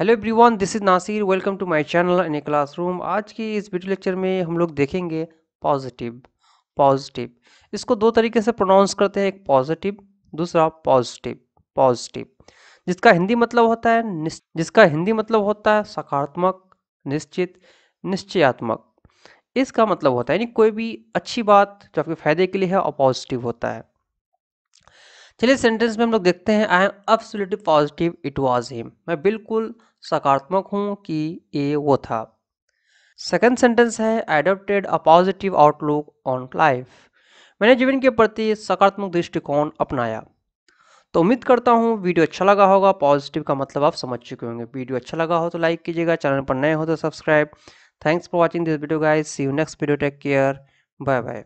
hello everyone this is Nasir welcome to my channel in a classroom आज की इस video lecture में हम लोग देखेंगे पॉजिटिव पॉजिटिव इसको दो तरीके से प्रोनाउंस करते हैं एक पॉजिटिव दूसरा पॉजिटिव पॉजिटिव जिसका हिंदी मतलब होता है जिसका हिंदी मतलब होता है सकारात्मक निश्चित निश्चयात्मक इसका मतलब होता है यानी कोई भी अच्छी बात जो आपके फायदे के लिए है और पॉजिटिव होता है चलिए सेंटेंस में हम लोग देखते हैं I am absolutely positive it was him मैं बिल्कुल सकारात्मक हूँ कि ये वो था सेकंड सेंटेंस है adopted a positive outlook on life मैंने जीवन के प्रति सकारात्मक दृष्टिकोण अपनाया तो उम्मीद करता हूँ वीडियो अच्छा लगा होगा पॉजिटिव का मतलब आप समझ चुके होंगे वीडियो अच्छा लगा हो तो लाइक कीजिएगा चैनल पर नए हो तो subscribe thanks for watching this video guys see you next video take care bye bye